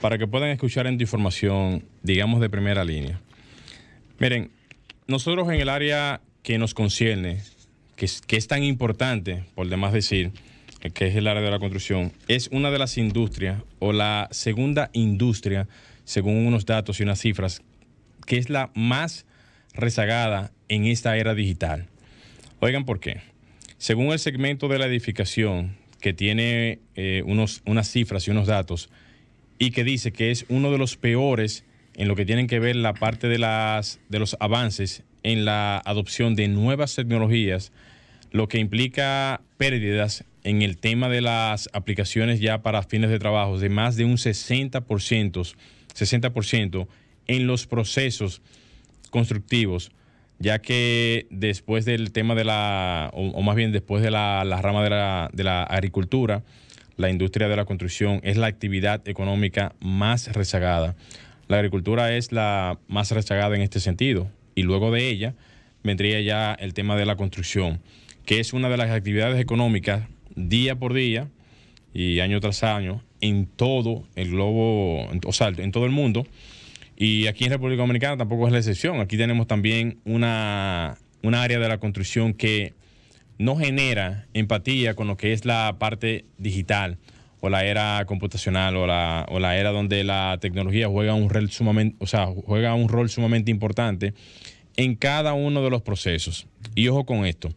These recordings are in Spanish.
para que puedan escuchar en tu información, digamos, de primera línea. Miren, nosotros en el área que nos concierne, que es, tan importante, por demás decir, eh, que es el área de la construcción, es una de las industrias o la segunda industria, según unos datos y unas cifras, que es la más rezagada en esta era digital. Oigan por qué. Según el segmento de la edificación, que tiene eh, unas cifras y unos datos, y que dice que es uno de los peores en lo que tienen que ver la parte de, las, de los avances en la adopción de nuevas tecnologías, lo que implica pérdidas en el tema de las aplicaciones ya para fines de trabajo de más de un 60%, 60% en los procesos constructivos, ya que después del tema de la, o, más bien después de la, la rama de la, de la agricultura, la industria de la construcción es la actividad económica más rezagada. La agricultura es la más rezagada en este sentido y luego de ella vendría ya el tema de la construcción, que es una de las actividades económicas día por día y año tras año en todo el globo, o sea, en todo el mundo. Y aquí en República Dominicana tampoco es la excepción. Aquí tenemos también una, una área de la construcción que no genera empatía con lo que es la parte digital o la era computacional o la, o la era donde la tecnología juega un, rol sumamente, o sea, juega un rol sumamente importante en cada uno de los procesos. Y ojo con esto,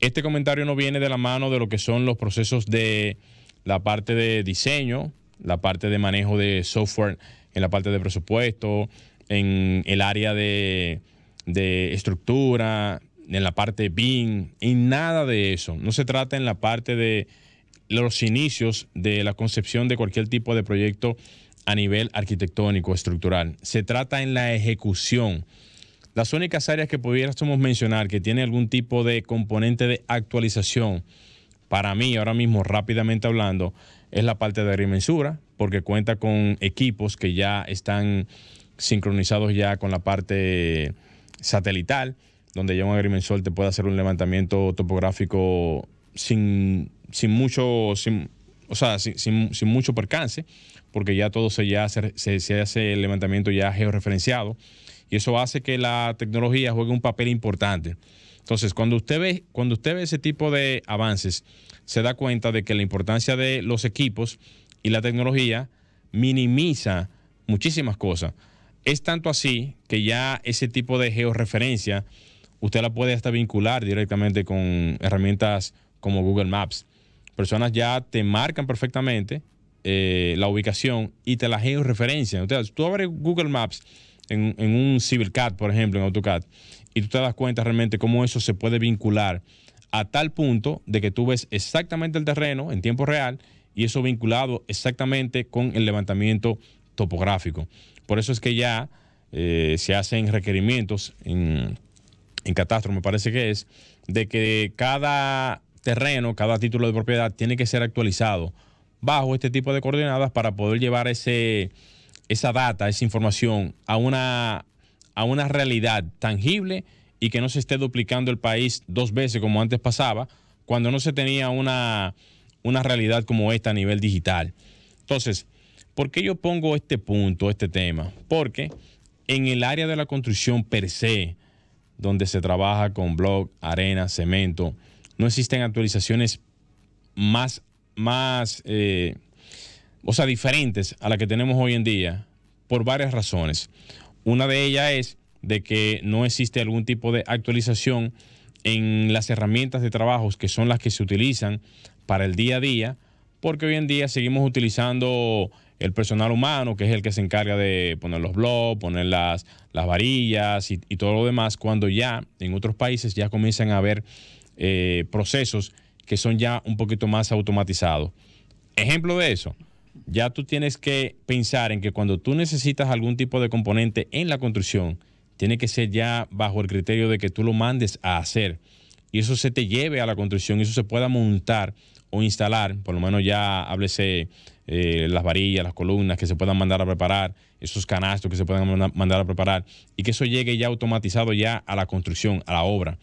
este comentario no viene de la mano de lo que son los procesos de la parte de diseño, la parte de manejo de software, en la parte de presupuesto, en el área de, de estructura, en la parte BIN, en nada de eso. No se trata en la parte de los inicios de la concepción de cualquier tipo de proyecto a nivel arquitectónico, estructural. Se trata en la ejecución. Las únicas áreas que pudiéramos mencionar que tiene algún tipo de componente de actualización, para mí ahora mismo rápidamente hablando, es la parte de agrimensura, porque cuenta con equipos que ya están sincronizados ya con la parte satelital donde ya un Agrimensor te puede hacer un levantamiento topográfico sin, mucho, sin, mucho percance, porque ya todo se, ya hace el levantamiento ya georreferenciado, y eso hace que la tecnología juegue un papel importante. Entonces, cuando usted ve, cuando usted ve ese tipo de avances, se da cuenta de que la importancia de los equipos y la tecnología minimiza muchísimas cosas. Es tanto así que ya ese tipo de georreferencia usted la puede hasta vincular directamente con herramientas como Google Maps. Personas ya te marcan perfectamente eh, la ubicación y te la georreferencian. referencia tú abres Google Maps en, un Civil Cat, por ejemplo, en AutoCAD, y tú te das cuenta realmente cómo eso se puede vincular a tal punto de que tú ves exactamente el terreno en tiempo real y eso vinculado exactamente con el levantamiento topográfico. Por eso es que ya eh, se hacen requerimientos en, en catastro, me parece que es, de que cada terreno, cada título de propiedad tiene que ser actualizado bajo este tipo de coordenadas para poder llevar ese, esa data, esa información a una, a una realidad tangible y que no se esté duplicando el país dos veces como antes pasaba, cuando no se tenía una, una realidad como esta a nivel digital. Entonces, ¿por qué yo pongo este punto, este tema? Porque en el área de la construcción per se, donde se trabaja con blog, arena, cemento. No existen actualizaciones más, más eh, o sea, diferentes a las que tenemos hoy en día por varias razones. Una de ellas es de que no existe algún tipo de actualización en las herramientas de trabajos que son las que se utilizan para el día a día, porque hoy en día seguimos utilizando el personal humano, que es el que se encarga de poner los blogs, poner las, varillas y, todo lo demás, cuando ya en otros países ya comienzan a haber eh, procesos que son ya un poquito más automatizados. Ejemplo de eso, ya tú tienes que pensar en que cuando tú necesitas algún tipo de componente en la construcción, tiene que ser ya bajo el criterio de que tú lo mandes a hacer y eso se te lleve a la construcción y eso se pueda montar o instalar, por lo menos ya háblese eh, las varillas, las columnas que se puedan mandar a preparar, esos canastos que se puedan mandar a preparar y que eso llegue ya automatizado ya a la construcción, a la obra.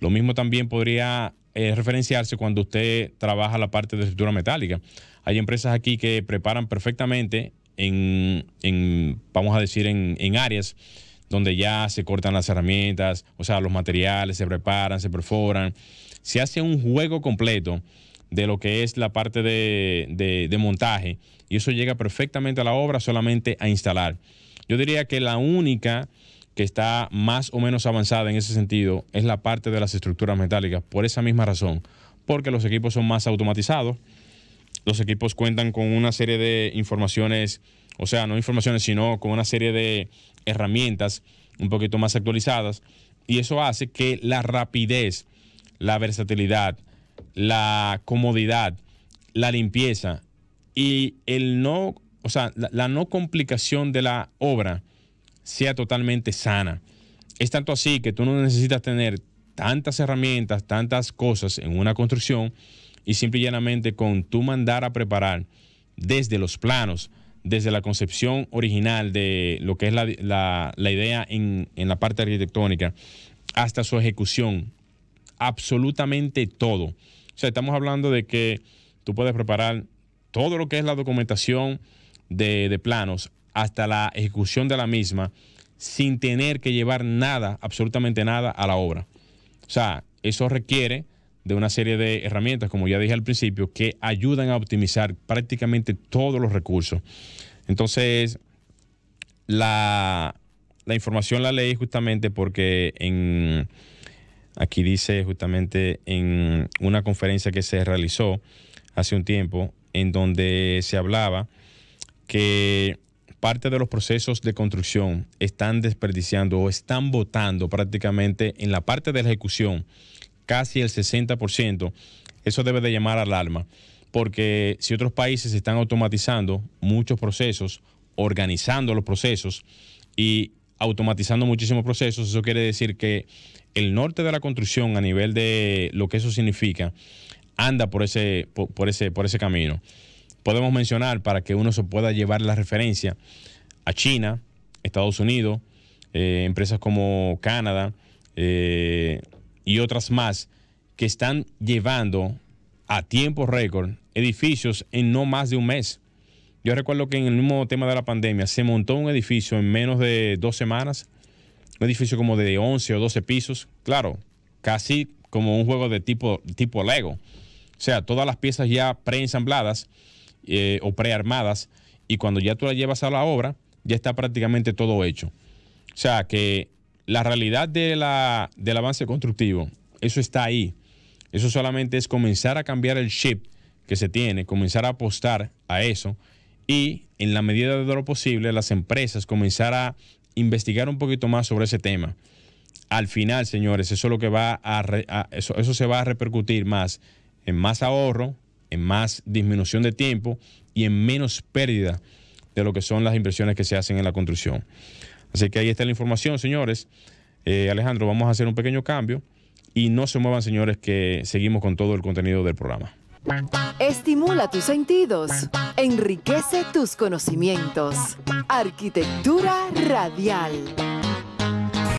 Lo mismo también podría eh, referenciarse cuando usted trabaja la parte de estructura metálica. Hay empresas aquí que preparan perfectamente en, vamos a decir, en, en áreas donde ya se cortan las herramientas, o sea, los materiales se preparan, se perforan. Se hace un juego completo de lo que es la parte de, montaje y eso llega perfectamente a la obra solamente a instalar. Yo diría que la única que está más o menos avanzada en ese sentido es la parte de las estructuras metálicas, por esa misma razón, porque los equipos son más automatizados, los equipos cuentan con una serie de informaciones, o sea, no informaciones, sino con una serie de herramientas un poquito más actualizadas, y eso hace que la rapidez, la versatilidad, la comodidad, la limpieza y el no, o sea, la, no complicación de la obra sea totalmente sana. Es tanto así que tú no necesitas tener tantas herramientas, tantas cosas en una construcción y simple y con tú mandar a preparar desde los planos, desde la concepción original de lo que es la, idea en, la parte arquitectónica, hasta su ejecución, absolutamente todo o sea, estamos hablando de que tú puedes preparar todo lo que es la documentación de, planos hasta la ejecución de la misma sin tener que llevar nada, absolutamente nada, a la obra. O sea, eso requiere de una serie de herramientas, como ya dije al principio, que ayudan a optimizar prácticamente todos los recursos. Entonces, la, la información la leí justamente porque en Aquí dice justamente en una conferencia que se realizó hace un tiempo, en donde se hablaba que parte de los procesos de construcción están desperdiciando o están votando prácticamente en la parte de la ejecución casi el 60%. Eso debe de llamar alarma, porque si otros países están automatizando muchos procesos, organizando los procesos y automatizando muchísimos procesos. Eso quiere decir que el norte de la construcción a nivel de lo que eso significa anda por ese, por, ese, por ese camino. Podemos mencionar para que uno se pueda llevar la referencia a China, Estados Unidos, eh, empresas como Canadá eh, y otras más que están llevando a tiempo récord edificios en no más de un mes. Yo recuerdo que en el mismo tema de la pandemia se montó un edificio en menos de dos semanas, un edificio como de 11 o 12 pisos, claro, casi como un juego de tipo, tipo Lego. O sea, todas las piezas ya preensambladas ensambladas eh, o prearmadas y cuando ya tú las llevas a la obra, ya está prácticamente todo hecho. O sea, que la realidad del avance constructivo, eso está ahí. Eso solamente es comenzar a cambiar el chip que se tiene, comenzar a apostar a eso y en la medida de lo posible las empresas comenzar a investigar un poquito más sobre ese tema. Al final, señores, eso es lo que va a, eso, se va a repercutir más en más ahorro, en más disminución de tiempo y en menos pérdida de lo que son las inversiones que se hacen en la construcción. Así que ahí está la información, señores. Eh, Alejandro, vamos a hacer un pequeño cambio y no se muevan, señores, que seguimos con todo el contenido del programa. Estimula tus sentidos. Enriquece tus conocimientos. Arquitectura radial.